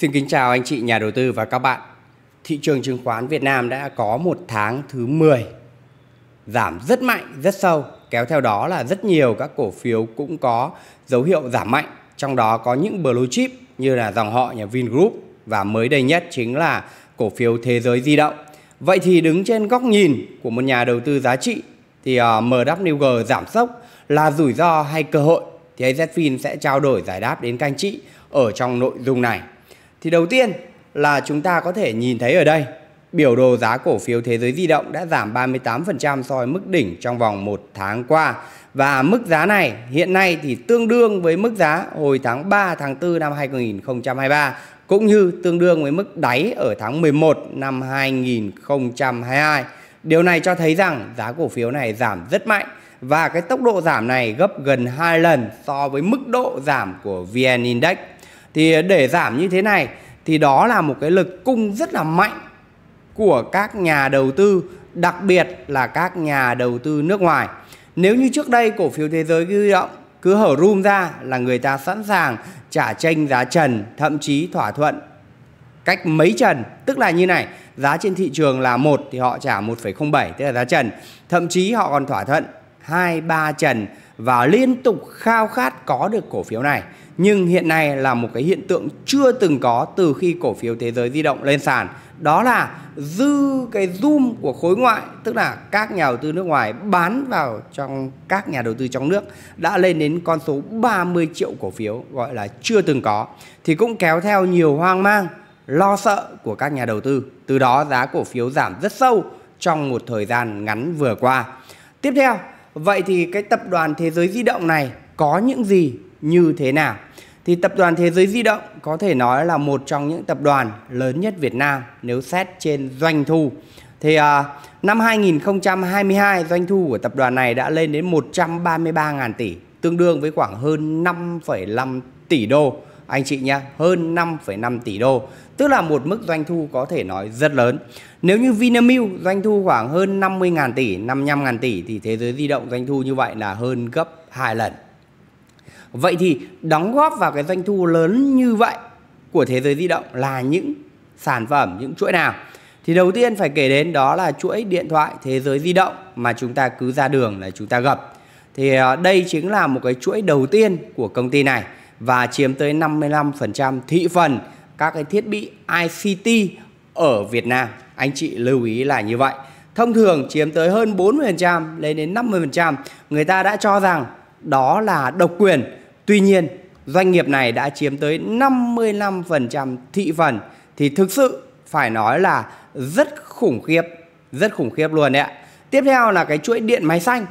Xin kính chào anh chị nhà đầu tư và các bạn. Thị trường chứng khoán Việt Nam đã có một tháng thứ 10 giảm rất mạnh, rất sâu. Kéo theo đó là rất nhiều các cổ phiếu cũng có dấu hiệu giảm mạnh. Trong đó có những blue chip như là dòng họ nhà Vingroup và mới đây nhất chính là cổ phiếu thế giới di động. Vậy thì đứng trên góc nhìn của một nhà đầu tư giá trị thì ờ, MWG giảm sốc là rủi ro hay cơ hội? Thì AZFIN sẽ trao đổi giải đáp đến các anh chị ở trong nội dung này. Thì đầu tiên là chúng ta có thể nhìn thấy ở đây, biểu đồ giá cổ phiếu thế giới di động đã giảm 38% so với mức đỉnh trong vòng một tháng qua. Và mức giá này hiện nay thì tương đương với mức giá hồi tháng 3 tháng 4 năm 2023 cũng như tương đương với mức đáy ở tháng 11 năm 2022. Điều này cho thấy rằng giá cổ phiếu này giảm rất mạnh và cái tốc độ giảm này gấp gần 2 lần so với mức độ giảm của VN Index thì để giảm như thế này thì đó là một cái lực cung rất là mạnh của các nhà đầu tư đặc biệt là các nhà đầu tư nước ngoài nếu như trước đây cổ phiếu thế giới ghi động cứ hở room ra là người ta sẵn sàng trả tranh giá trần thậm chí thỏa thuận cách mấy trần tức là như này giá trên thị trường là một thì họ trả 1,07 tức là giá trần thậm chí họ còn thỏa thuận hai ba trần và liên tục khao khát có được cổ phiếu này nhưng hiện nay là một cái hiện tượng chưa từng có từ khi cổ phiếu thế giới di động lên sàn đó là dư cái zoom của khối ngoại tức là các nhà đầu tư nước ngoài bán vào trong các nhà đầu tư trong nước đã lên đến con số 30 triệu cổ phiếu gọi là chưa từng có thì cũng kéo theo nhiều hoang mang lo sợ của các nhà đầu tư từ đó giá cổ phiếu giảm rất sâu trong một thời gian ngắn vừa qua tiếp theo vậy thì cái tập đoàn thế giới di động này có những gì như thế nào thì tập đoàn Thế giới di động có thể nói là một trong những tập đoàn lớn nhất Việt Nam nếu xét trên doanh thu. Thì à, năm 2022 doanh thu của tập đoàn này đã lên đến 133.000 tỷ, tương đương với khoảng hơn 5,5 tỷ đô anh chị nhé, hơn 5,5 tỷ đô, tức là một mức doanh thu có thể nói rất lớn. Nếu như Vinamilk doanh thu khoảng hơn 50.000 tỷ, 55.000 tỷ thì thế giới di động doanh thu như vậy là hơn gấp 2 lần. Vậy thì đóng góp vào cái doanh thu lớn như vậy của thế giới di động là những sản phẩm, những chuỗi nào? Thì đầu tiên phải kể đến đó là chuỗi điện thoại thế giới di động mà chúng ta cứ ra đường là chúng ta gặp. Thì ờ, đây chính là một cái chuỗi đầu tiên của công ty này và chiếm tới 55% thị phần các cái thiết bị ICT ở Việt Nam. Anh chị lưu ý là như vậy. Thông thường chiếm tới hơn 40% lên đến 50%, người ta đã cho rằng đó là độc quyền Tuy nhiên, doanh nghiệp này đã chiếm tới 55% thị phần thì thực sự phải nói là rất khủng khiếp, rất khủng khiếp luôn đấy ạ. Tiếp theo là cái chuỗi điện máy xanh.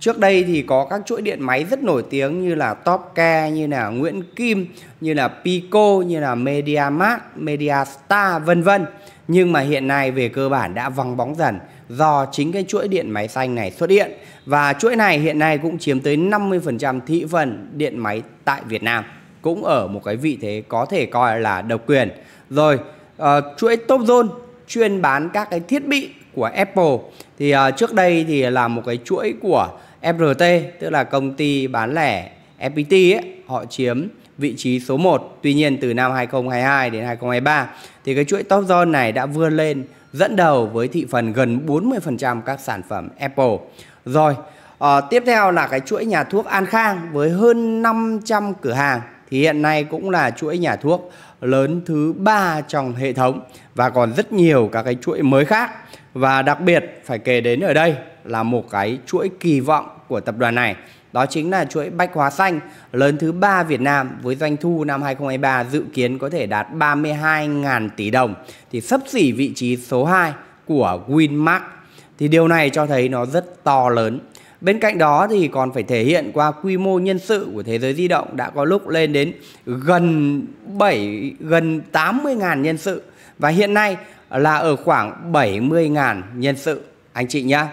Trước đây thì có các chuỗi điện máy rất nổi tiếng như là topke như là Nguyễn Kim, như là Pico, như là MediaMarkt, MediaStar vân vân. Nhưng mà hiện nay về cơ bản đã vắng bóng dần do chính cái chuỗi điện máy xanh này xuất hiện và chuỗi này hiện nay cũng chiếm tới 50% thị phần điện máy tại Việt Nam cũng ở một cái vị thế có thể coi là độc quyền. Rồi uh, chuỗi Top Zone chuyên bán các cái thiết bị của Apple thì uh, trước đây thì là một cái chuỗi của FRT tức là công ty bán lẻ FPT ấy, họ chiếm vị trí số 1. Tuy nhiên từ năm 2022 đến 2023 thì cái chuỗi Top Zone này đã vươn lên dẫn đầu với thị phần gần 40% các sản phẩm Apple. Rồi, à, tiếp theo là cái chuỗi nhà thuốc An Khang với hơn 500 cửa hàng thì hiện nay cũng là chuỗi nhà thuốc lớn thứ ba trong hệ thống và còn rất nhiều các cái chuỗi mới khác và đặc biệt phải kể đến ở đây là một cái chuỗi kỳ vọng của tập đoàn này đó chính là chuỗi bách hóa xanh lớn thứ ba Việt Nam với doanh thu năm 2023 dự kiến có thể đạt 32.000 tỷ đồng thì sấp xỉ vị trí số 2 của Winmark. Thì điều này cho thấy nó rất to lớn. Bên cạnh đó thì còn phải thể hiện qua quy mô nhân sự của thế giới di động đã có lúc lên đến gần 7 gần 80.000 nhân sự và hiện nay là ở khoảng 70.000 nhân sự anh chị nhá.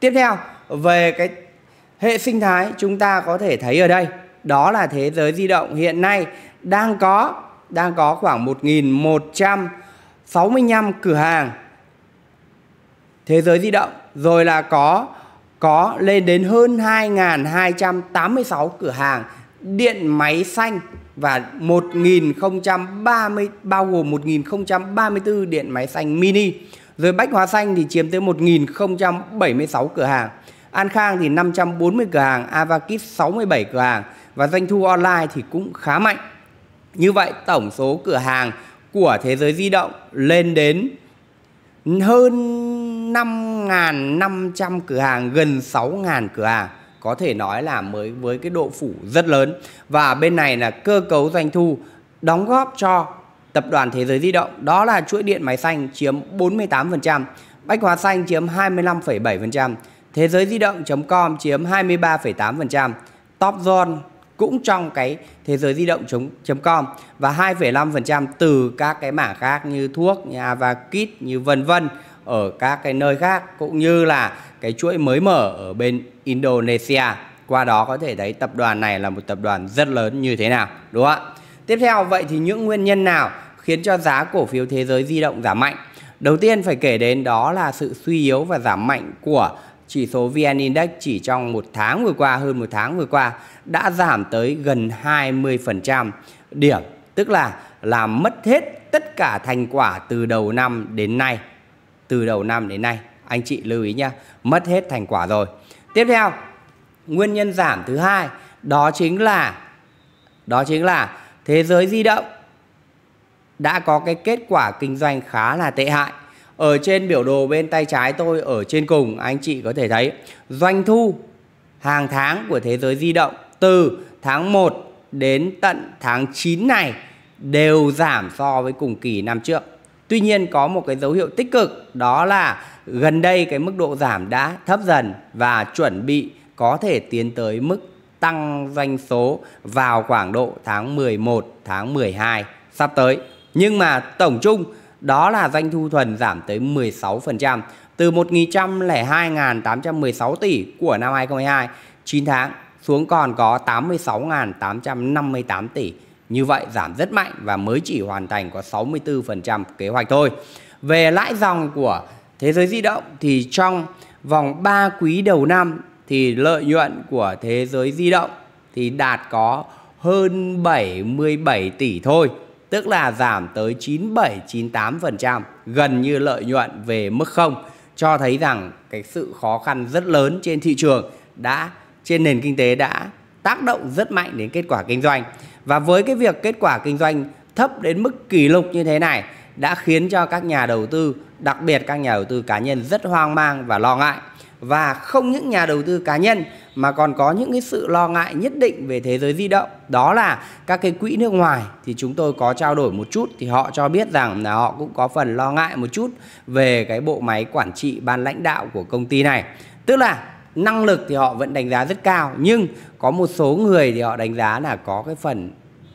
Tiếp theo về cái hệ sinh thái chúng ta có thể thấy ở đây đó là thế giới di động hiện nay đang có đang có khoảng 1.165 cửa hàng thế giới di động rồi là có có lên đến hơn 2.286 cửa hàng điện máy xanh và 1030 bao gồm 1034 điện máy xanh mini. Rồi bách hóa xanh thì chiếm tới 1076 cửa hàng. An Khang thì 540 cửa hàng, Avakit 67 cửa hàng và doanh thu online thì cũng khá mạnh. Như vậy tổng số cửa hàng của thế giới di động lên đến hơn 5.500 cửa hàng, gần 6.000 cửa hàng có thể nói là mới với cái độ phủ rất lớn và bên này là cơ cấu doanh thu đóng góp cho tập đoàn thế giới di động đó là chuỗi điện máy xanh chiếm 48%, bách hóa xanh chiếm 25,7%, Thế giới di động.com chiếm 23,8%, Top Zone cũng trong cái thế giới di động.com và 2,5% từ các cái mảng khác như thuốc, như Avakit, như vân vân ở các cái nơi khác cũng như là cái chuỗi mới mở ở bên Indonesia. Qua đó có thể thấy tập đoàn này là một tập đoàn rất lớn như thế nào, đúng không ạ? Tiếp theo vậy thì những nguyên nhân nào khiến cho giá cổ phiếu thế giới di động giảm mạnh? Đầu tiên phải kể đến đó là sự suy yếu và giảm mạnh của chỉ số VN Index chỉ trong một tháng vừa qua, hơn một tháng vừa qua đã giảm tới gần 20% điểm, tức là làm mất hết tất cả thành quả từ đầu năm đến nay. Từ đầu năm đến nay, anh chị lưu ý nhé, mất hết thành quả rồi. Tiếp theo, nguyên nhân giảm thứ hai đó chính là đó chính là thế giới di động đã có cái kết quả kinh doanh khá là tệ hại ở trên biểu đồ bên tay trái tôi ở trên cùng anh chị có thể thấy doanh thu hàng tháng của thế giới di động từ tháng 1 đến tận tháng 9 này đều giảm so với cùng kỳ năm trước. Tuy nhiên có một cái dấu hiệu tích cực đó là gần đây cái mức độ giảm đã thấp dần và chuẩn bị có thể tiến tới mức tăng doanh số vào khoảng độ tháng 11, tháng 12 sắp tới. Nhưng mà tổng chung đó là doanh thu thuần giảm tới 16% từ 1.102.816 tỷ của năm 2022 9 tháng xuống còn có 86.858 tỷ. Như vậy giảm rất mạnh và mới chỉ hoàn thành có 64% kế hoạch thôi. Về lãi dòng của thế giới di động thì trong vòng 3 quý đầu năm thì lợi nhuận của thế giới di động thì đạt có hơn 77 tỷ thôi tức là giảm tới 97-98%, gần như lợi nhuận về mức không, cho thấy rằng cái sự khó khăn rất lớn trên thị trường đã trên nền kinh tế đã tác động rất mạnh đến kết quả kinh doanh. Và với cái việc kết quả kinh doanh thấp đến mức kỷ lục như thế này đã khiến cho các nhà đầu tư, đặc biệt các nhà đầu tư cá nhân rất hoang mang và lo ngại và không những nhà đầu tư cá nhân mà còn có những cái sự lo ngại nhất định về thế giới di động đó là các cái quỹ nước ngoài thì chúng tôi có trao đổi một chút thì họ cho biết rằng là họ cũng có phần lo ngại một chút về cái bộ máy quản trị ban lãnh đạo của công ty này tức là năng lực thì họ vẫn đánh giá rất cao nhưng có một số người thì họ đánh giá là có cái phần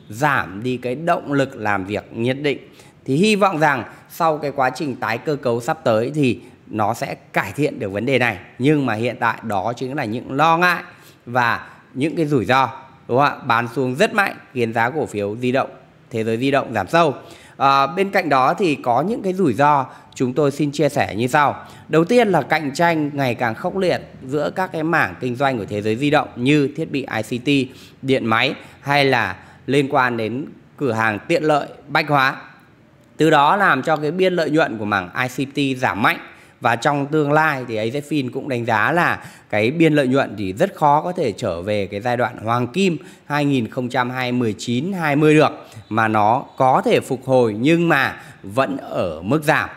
giảm đi cái động lực làm việc nhất định thì hy vọng rằng sau cái quá trình tái cơ cấu sắp tới thì nó sẽ cải thiện được vấn đề này nhưng mà hiện tại đó chính là những lo ngại và những cái rủi ro đúng không ạ bán xuống rất mạnh khiến giá cổ phiếu di động thế giới di động giảm sâu à, bên cạnh đó thì có những cái rủi ro chúng tôi xin chia sẻ như sau đầu tiên là cạnh tranh ngày càng khốc liệt giữa các cái mảng kinh doanh của thế giới di động như thiết bị ICT điện máy hay là liên quan đến cửa hàng tiện lợi bách hóa từ đó làm cho cái biên lợi nhuận của mảng ICT giảm mạnh và trong tương lai thì AZFIN cũng đánh giá là cái biên lợi nhuận thì rất khó có thể trở về cái giai đoạn hoàng kim 2019 20 được mà nó có thể phục hồi nhưng mà vẫn ở mức giảm.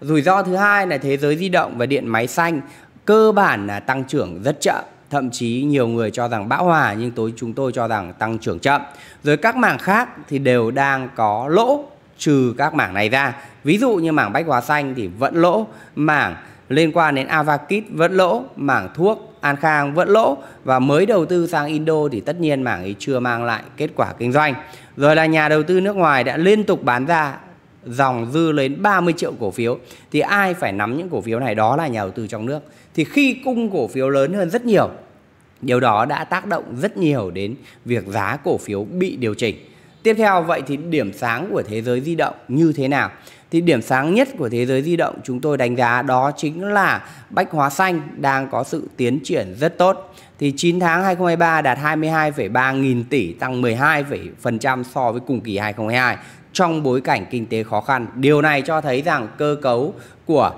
Rủi ro thứ hai là thế giới di động và điện máy xanh cơ bản là tăng trưởng rất chậm thậm chí nhiều người cho rằng bão hòa nhưng tối chúng tôi cho rằng tăng trưởng chậm rồi các mảng khác thì đều đang có lỗ trừ các mảng này ra ví dụ như mảng bách hóa xanh thì vẫn lỗ mảng liên quan đến Avakit vẫn lỗ mảng thuốc An Khang vẫn lỗ và mới đầu tư sang Indo thì tất nhiên mảng ấy chưa mang lại kết quả kinh doanh rồi là nhà đầu tư nước ngoài đã liên tục bán ra dòng dư lên 30 triệu cổ phiếu thì ai phải nắm những cổ phiếu này đó là nhà đầu tư trong nước thì khi cung cổ phiếu lớn hơn rất nhiều điều đó đã tác động rất nhiều đến việc giá cổ phiếu bị điều chỉnh tiếp theo vậy thì điểm sáng của thế giới di động như thế nào thì điểm sáng nhất của thế giới di động chúng tôi đánh giá đó chính là bách hóa xanh đang có sự tiến triển rất tốt. Thì 9 tháng 2023 đạt 22,3 nghìn tỷ tăng 12% so với cùng kỳ 2022 trong bối cảnh kinh tế khó khăn. Điều này cho thấy rằng cơ cấu của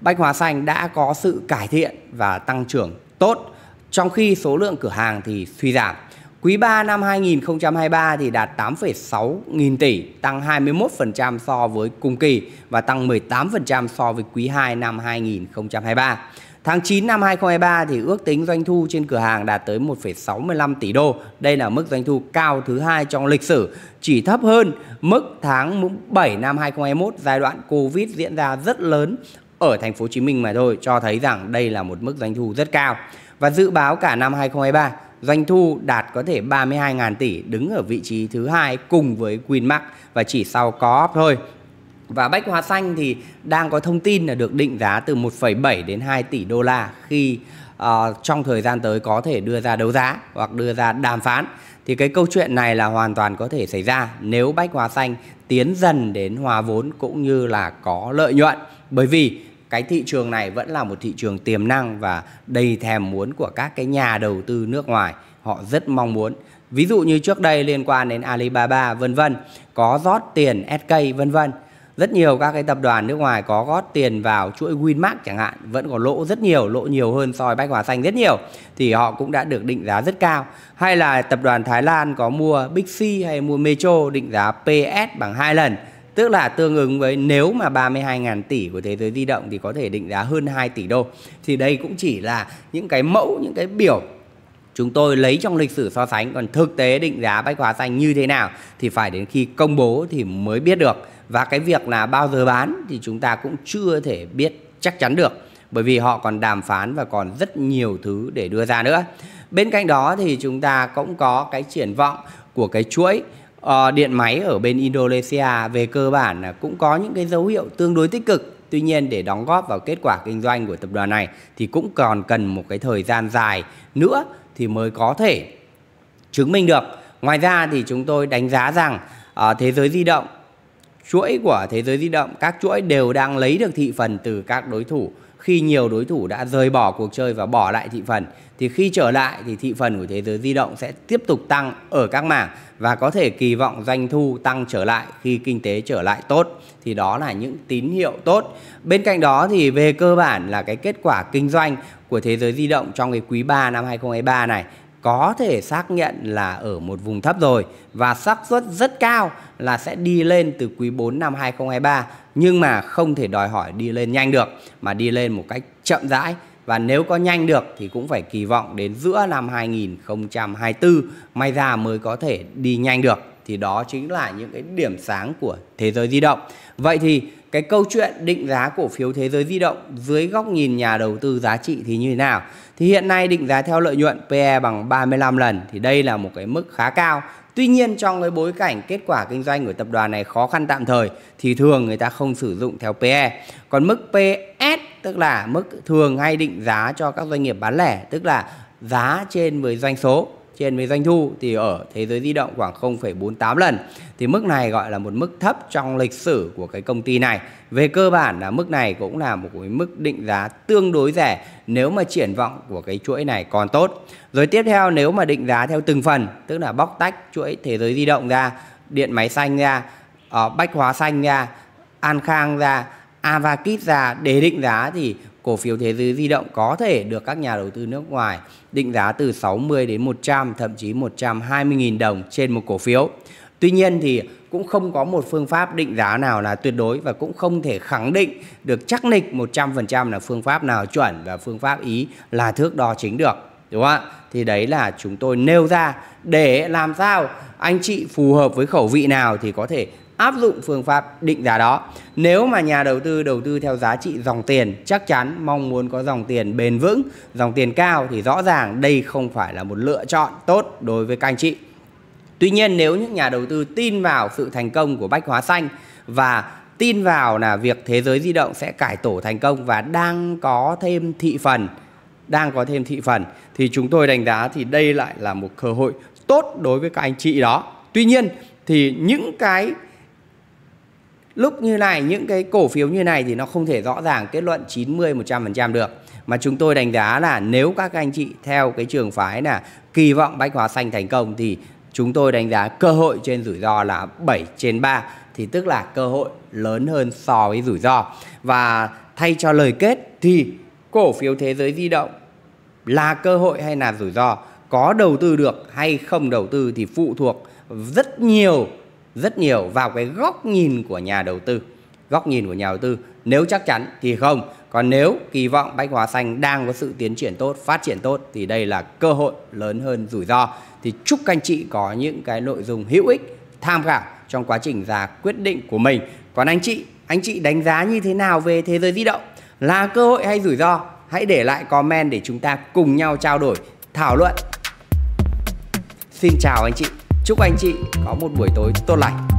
Bách Hóa Xanh đã có sự cải thiện và tăng trưởng tốt, trong khi số lượng cửa hàng thì suy giảm. Quý 3 năm 2023 thì đạt 8,6 nghìn tỷ, tăng 21% so với cùng kỳ và tăng 18% so với quý 2 năm 2023. Tháng 9 năm 2023 thì ước tính doanh thu trên cửa hàng đạt tới 1,65 tỷ đô. Đây là mức doanh thu cao thứ hai trong lịch sử, chỉ thấp hơn mức tháng 7 năm 2021 giai đoạn Covid diễn ra rất lớn ở thành phố Hồ Chí Minh mà thôi, cho thấy rằng đây là một mức doanh thu rất cao. Và dự báo cả năm 2023 doanh thu đạt có thể 32.000 tỷ đứng ở vị trí thứ hai cùng với Quinmax và chỉ sau có thôi. Và Bách Hóa Xanh thì đang có thông tin là được định giá từ 1,7 đến 2 tỷ đô la khi uh, trong thời gian tới có thể đưa ra đấu giá hoặc đưa ra đàm phán. Thì cái câu chuyện này là hoàn toàn có thể xảy ra nếu Bách Hóa Xanh tiến dần đến hòa vốn cũng như là có lợi nhuận. Bởi vì cái thị trường này vẫn là một thị trường tiềm năng và đầy thèm muốn của các cái nhà đầu tư nước ngoài họ rất mong muốn ví dụ như trước đây liên quan đến Alibaba vân vân có rót tiền SK vân vân rất nhiều các cái tập đoàn nước ngoài có gót tiền vào chuỗi Winmark chẳng hạn vẫn có lỗ rất nhiều lỗ nhiều hơn soi bách hóa xanh rất nhiều thì họ cũng đã được định giá rất cao hay là tập đoàn Thái Lan có mua Big C hay mua Metro định giá PS bằng hai lần tức là tương ứng với nếu mà 32.000 tỷ của thế giới di động thì có thể định giá hơn 2 tỷ đô. Thì đây cũng chỉ là những cái mẫu, những cái biểu chúng tôi lấy trong lịch sử so sánh còn thực tế định giá bách hóa xanh như thế nào thì phải đến khi công bố thì mới biết được và cái việc là bao giờ bán thì chúng ta cũng chưa thể biết chắc chắn được bởi vì họ còn đàm phán và còn rất nhiều thứ để đưa ra nữa bên cạnh đó thì chúng ta cũng có cái triển vọng của cái chuỗi Ờ, điện máy ở bên Indonesia về cơ bản cũng có những cái dấu hiệu tương đối tích cực. Tuy nhiên để đóng góp vào kết quả kinh doanh của tập đoàn này thì cũng còn cần một cái thời gian dài nữa thì mới có thể chứng minh được. Ngoài ra thì chúng tôi đánh giá rằng uh, thế giới di động chuỗi của thế giới di động các chuỗi đều đang lấy được thị phần từ các đối thủ khi nhiều đối thủ đã rời bỏ cuộc chơi và bỏ lại thị phần thì khi trở lại thì thị phần của thế giới di động sẽ tiếp tục tăng ở các mảng và có thể kỳ vọng doanh thu tăng trở lại khi kinh tế trở lại tốt thì đó là những tín hiệu tốt. Bên cạnh đó thì về cơ bản là cái kết quả kinh doanh của thế giới di động trong cái quý 3 năm 2023 này có thể xác nhận là ở một vùng thấp rồi và xác suất rất cao là sẽ đi lên từ quý 4 năm 2023 nhưng mà không thể đòi hỏi đi lên nhanh được mà đi lên một cách chậm rãi và nếu có nhanh được thì cũng phải kỳ vọng đến giữa năm 2024 may ra mới có thể đi nhanh được thì đó chính là những cái điểm sáng của thế giới di động. Vậy thì cái câu chuyện định giá cổ phiếu thế giới di động dưới góc nhìn nhà đầu tư giá trị thì như thế nào? Thì hiện nay định giá theo lợi nhuận PE bằng 35 lần thì đây là một cái mức khá cao. Tuy nhiên trong cái bối cảnh kết quả kinh doanh của tập đoàn này khó khăn tạm thời thì thường người ta không sử dụng theo PE. Còn mức PS tức là mức thường hay định giá cho các doanh nghiệp bán lẻ tức là giá trên với doanh số trên với doanh thu thì ở thế giới di động khoảng 0,48 lần. Thì mức này gọi là một mức thấp trong lịch sử của cái công ty này. Về cơ bản là mức này cũng là một cái mức định giá tương đối rẻ nếu mà triển vọng của cái chuỗi này còn tốt. Rồi tiếp theo nếu mà định giá theo từng phần, tức là bóc tách chuỗi thế giới di động ra, điện máy xanh ra, ờ, bách hóa xanh ra, An Khang ra à và kíp giá để định giá thì cổ phiếu thế giới di động có thể được các nhà đầu tư nước ngoài định giá từ 60 đến 100 thậm chí 120.000 đồng trên một cổ phiếu. Tuy nhiên thì cũng không có một phương pháp định giá nào là tuyệt đối và cũng không thể khẳng định được chắc nịch 100% là phương pháp nào chuẩn và phương pháp ý là thước đo chính được. Đúng không ạ? Thì đấy là chúng tôi nêu ra để làm sao anh chị phù hợp với khẩu vị nào thì có thể áp dụng phương pháp định giá đó. Nếu mà nhà đầu tư đầu tư theo giá trị dòng tiền, chắc chắn mong muốn có dòng tiền bền vững, dòng tiền cao thì rõ ràng đây không phải là một lựa chọn tốt đối với các anh chị. Tuy nhiên nếu những nhà đầu tư tin vào sự thành công của bách hóa xanh và tin vào là việc thế giới di động sẽ cải tổ thành công và đang có thêm thị phần đang có thêm thị phần thì chúng tôi đánh giá thì đây lại là một cơ hội tốt đối với các anh chị đó. Tuy nhiên thì những cái lúc như này những cái cổ phiếu như này thì nó không thể rõ ràng kết luận 90 100% được mà chúng tôi đánh giá là nếu các anh chị theo cái trường phái là kỳ vọng bách hóa xanh thành công thì chúng tôi đánh giá cơ hội trên rủi ro là 7 trên 3 thì tức là cơ hội lớn hơn so với rủi ro và thay cho lời kết thì cổ phiếu thế giới di động là cơ hội hay là rủi ro có đầu tư được hay không đầu tư thì phụ thuộc rất nhiều rất nhiều vào cái góc nhìn của nhà đầu tư góc nhìn của nhà đầu tư nếu chắc chắn thì không còn nếu kỳ vọng bách hóa xanh đang có sự tiến triển tốt phát triển tốt thì đây là cơ hội lớn hơn rủi ro thì chúc anh chị có những cái nội dung hữu ích tham khảo trong quá trình ra quyết định của mình còn anh chị anh chị đánh giá như thế nào về thế giới di động là cơ hội hay rủi ro hãy để lại comment để chúng ta cùng nhau trao đổi thảo luận xin chào anh chị Chúc anh chị có một buổi tối tốt lành